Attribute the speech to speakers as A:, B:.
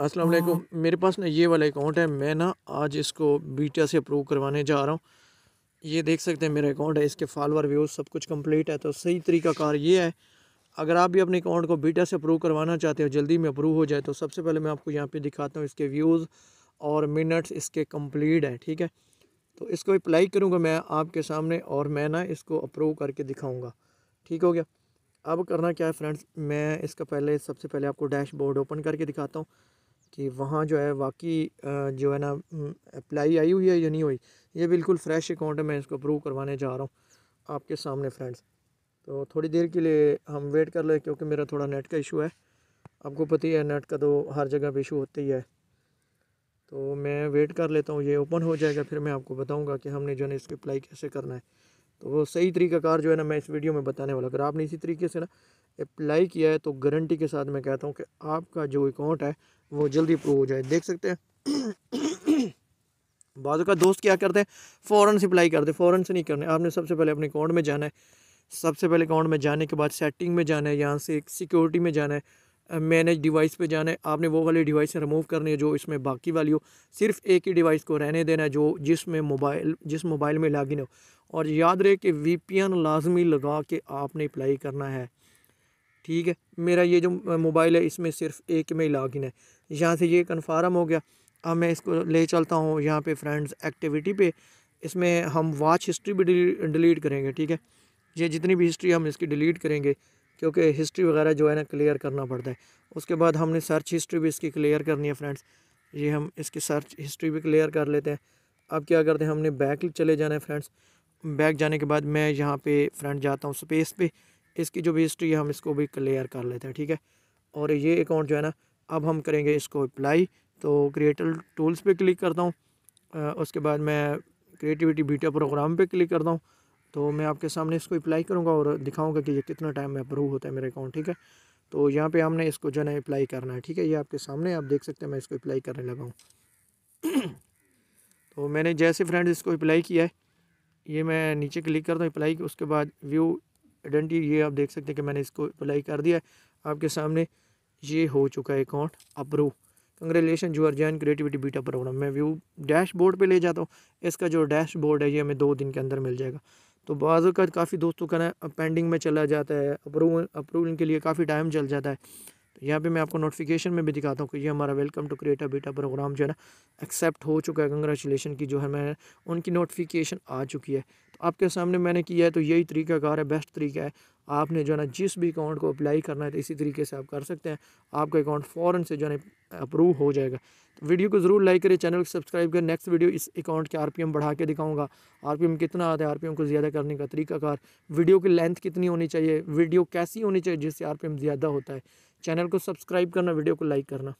A: अस्सलाम वालेकुम हाँ। मेरे पास ना ये वाला अकाउंट है मैं ना आज इसको बीटा से अप्रूव करवाने जा रहा हूँ ये देख सकते हैं मेरा अकाउंट है इसके फॉलोअर व्यूज सब कुछ कंप्लीट है तो सही तरीका कार ये है अगर आप भी अपने अकाउंट को बीटा से अप्रूव करवाना चाहते हो जल्दी में अप्रूव हो जाए तो सबसे पहले मैं आपको यहाँ पर दिखाता हूँ इसके व्यूज़ और मिनट्स इसके कम्प्लीट हैं ठीक है तो इसको अप्लाई करूँगा मैं आपके सामने और मैं ना इसको अप्रूव करके दिखाऊँगा ठीक हो गया अब करना क्या है फ्रेंड्स मैं इसका पहले सबसे पहले आपको डैशबोर्ड ओपन करके दिखाता हूँ कि वहाँ जो है वाकई जो है ना अप्लाई आई हुई है या नहीं हुई ये बिल्कुल फ़्रेश अकाउंट है मैं इसको अप्रूव करवाने जा रहा हूँ आपके सामने फ्रेंड्स तो थोड़ी देर के लिए हम वेट कर लें क्योंकि मेरा थोड़ा नेट का इशू है आपको पता ही है नेट का तो हर जगह पर इशू होता ही है तो मैं वेट कर लेता हूँ ये ओपन हो जाएगा फिर मैं आपको बताऊँगा कि हमने जो है इसको अप्लाई कैसे करना है तो वो सही कार जो है ना मैं इस वीडियो में बताने वाला अगर आपने इसी तरीके से ना अप्लाई किया है तो गारंटी के साथ मैं कहता हूँ कि आपका जो अकाउंट है वो जल्दी अप्रूव हो जाए देख सकते हैं बाद का दोस्त क्या करते हैं फ़ौरन से अप्लाई करते हैं फ़ौरन से नहीं करना आपने सबसे पहले अपने अकाउंट में जाना है सबसे पहले अकाउंट में जाने के बाद सेटिंग में जाना है यहाँ से सिक्योरिटी में जाना है मैनेज डिवाइस पे जाना है आपने वो वाली डिवाइस रिमूव करनी है जो इसमें बाकी वाली हो सिर्फ एक ही डिवाइस को रहने देना है जो जिसमें मोबाइल जिस मोबाइल में लागिन हो और याद रहे कि एन लाजमी लगा के आपने अप्लाई करना है ठीक है मेरा ये जो मोबाइल है इसमें सिर्फ एक में ही लॉगिन है यहाँ से ये कन्फर्म हो गया अब मैं इसको ले चलता हूँ यहाँ पे फ्रेंड्स एक्टिविटी पे इसमें हम वॉच हिस्ट्री भी डिलीट करेंगे ठीक है ये जितनी भी हिस्ट्री हम इसकी डिलीट करेंगे क्योंकि हिस्ट्री वगैरह जो है ना क्लियर करना पड़ता है उसके बाद हमने सर्च हिस्ट्री भी इसकी क्लियर करनी है फ्रेंड्स ये हम इसकी सर्च हिस्ट्री भी क्लियर कर लेते हैं अब क्या करते हैं हमने बैक चले जाना है फ्रेंड्स बैक जाने के बाद मैं यहाँ पे फ्रेंड जाता हूँ स्पेस पे इसकी जो भी हिस्ट्री है हम इसको भी क्लियर कर लेते हैं ठीक है और ये अकाउंट जो है ना अब हम करेंगे इसको अप्लाई तो क्रिएटल टूल्स पे क्लिक करता हूँ उसके बाद मैं क्रिएटिविटी बीटा प्रोग्राम पे क्लिक करता हूँ तो मैं आपके सामने इसको अप्लाई करूँगा और दिखाऊँगा कि ये कितना टाइम में अप्रूव होता है मेरा अकाउंट ठीक है तो यहाँ पर हमने इसको जो है अप्लाई करना है ठीक है ये आपके सामने आप देख सकते हैं मैं इसको अप्लाई करने लगा हूँ तो मैंने जैसे फ्रेंड्स इसको अप्लाई किया है ये मैं नीचे क्लिक करता हूँ अप्लाई उसके बाद व्यू आइडेंटी ये आप देख सकते हैं कि मैंने इसको अप्लाई कर दिया आपके सामने ये हो चुका है अकाउंट अप्रूव कंग्रेचुलेसन जो are join creativity beta program मैं व्यू डैशबोर्ड पे ले जाता हूँ इसका जो डैशबोर्ड है ये हमें दो दिन के अंदर मिल जाएगा तो बाज़ काफ़ी दोस्तों का ना पेंडिंग में चला जाता है अप्रूव अप्रूवल के लिए काफ़ी टाइम चल जाता है यहाँ पे मैं आपको नोटिफिकेशन में भी दिखाता हूँ कि ये हमारा welcome to creator beta program जो है ना एक्सेप्ट हो चुका है कंग्रेचुलेशन की जो है मैं उनकी नोटिफिकेशन आ चुकी है तो आपके सामने मैंने किया है तो यही तरीकाकार है बेस्ट तरीका है आपने जो है ना जिस भी अकाउंट को अप्लाई करना है तो इसी तरीके से आप कर सकते हैं आपका अकाउंट फ़ौर से जो है अप्रूव हो जाएगा तो वीडियो को ज़रूर लाइक करें चैनल को सब्सक्राइब करें नेक्स्ट वीडियो इस अकाउंट के आरपीएम बढ़ा के दिखाऊंगा आरपीएम कितना आता है आरपीएम को ज़्यादा करने का तरीकाकार वीडियो की लेंथ कितनी होनी चाहिए वीडियो कैसी होनी चाहिए जिससे आर ज़्यादा होता है चैनल को सब्सक्राइब करना वीडियो को लाइक करना